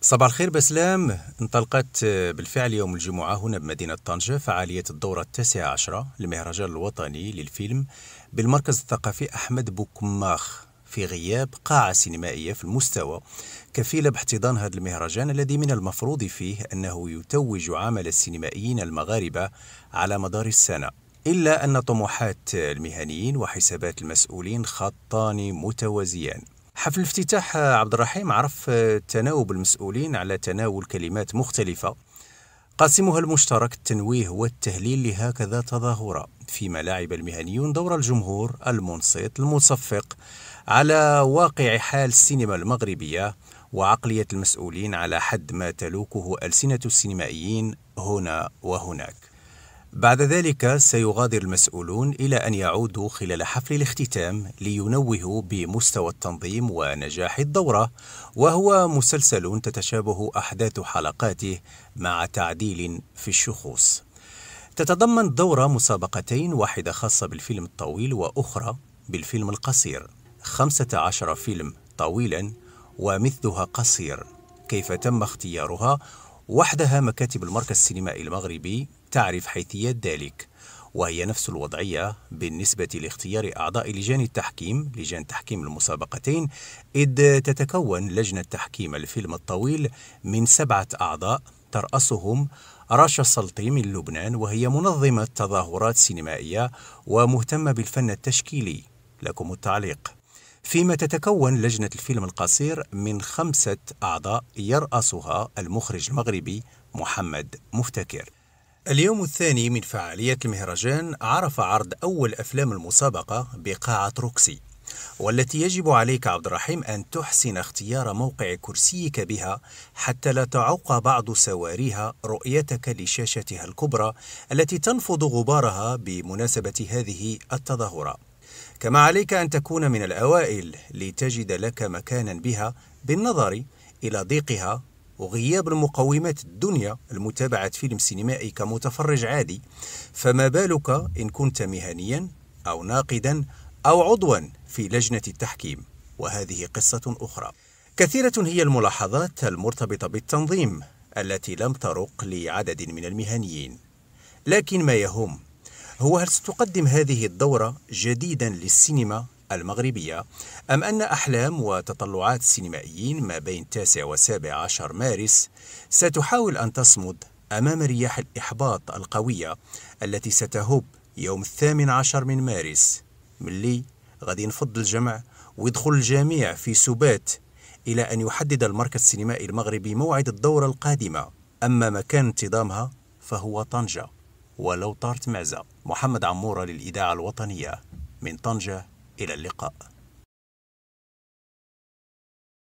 صباح الخير بسلام انطلقت بالفعل يوم الجمعة هنا بمدينة طنجة فعالية الدورة التاسعة عشرة للمهرجان الوطني للفيلم بالمركز الثقافي أحمد بوكماخ في غياب قاعة سينمائية في المستوى كفيلة باحتضان هذا المهرجان الذي من المفروض فيه أنه يتوج عمل السينمائيين المغاربة على مدار السنة إلا أن طموحات المهنيين وحسابات المسؤولين خطان متوازيان حفل الافتتاح آه، عبد الرحيم عرف آه، تناوب المسؤولين على تناول كلمات مختلفة قاسمها المشترك التنويه والتهليل لهكذا تظاهرة فيما لعب المهنيون دور الجمهور المنصت المصفق على واقع حال السينما المغربية وعقلية المسؤولين على حد ما تلوكه ألسنة السينمائيين هنا وهناك بعد ذلك سيغادر المسؤولون إلى أن يعودوا خلال حفل الاختتام لينوهوا بمستوى التنظيم ونجاح الدورة، وهو مسلسل تتشابه أحداث حلقاته مع تعديل في الشخوص. تتضمن الدورة مسابقتين واحدة خاصة بالفيلم الطويل وأخرى بالفيلم القصير 15 فيلم طويلا ومثلها قصير كيف تم اختيارها وحدها مكاتب المركز السينمائي المغربي تعرف حيثيات ذلك وهي نفس الوضعية بالنسبة لاختيار أعضاء لجان التحكيم لجان تحكيم المسابقتين إذ تتكون لجنة تحكيم الفيلم الطويل من سبعة أعضاء ترأسهم راشا سلطي من لبنان وهي منظمة تظاهرات سينمائية ومهتمة بالفن التشكيلي لكم التعليق فيما تتكون لجنة الفيلم القصير من خمسة أعضاء يرأسها المخرج المغربي محمد مفتكر اليوم الثاني من فعالية المهرجان عرف عرض أول أفلام المسابقة بقاعة روكسي والتي يجب عليك عبد الرحيم أن تحسن اختيار موقع كرسيك بها حتى لا تعوق بعض سواريها رؤيتك لشاشتها الكبرى التي تنفض غبارها بمناسبة هذه التظاهرة كما عليك أن تكون من الأوائل لتجد لك مكانا بها بالنظر إلى ضيقها وغياب المقومات الدنيا لمتابعة فيلم سينمائي كمتفرج عادي فما بالك إن كنت مهنيا أو ناقدا أو عضوا في لجنة التحكيم وهذه قصة أخرى كثيرة هي الملاحظات المرتبطة بالتنظيم التي لم ترق لعدد من المهنيين لكن ما يهم هو هل ستقدم هذه الدورة جديدا للسينما المغربية أم أن أحلام وتطلعات السينمائيين ما بين 9 و 17 مارس ستحاول أن تصمد أمام رياح الإحباط القوية التي ستهب يوم الثامن عشر من مارس ملي غادي ينفض الجمع ويدخل الجميع في سبات إلى أن يحدد المركز السينمائي المغربي موعد الدورة القادمة أما مكان انتظامها فهو طنجة ولو طارت معزة محمد عمورة للإذاعة الوطنية من طنجة إلى اللقاء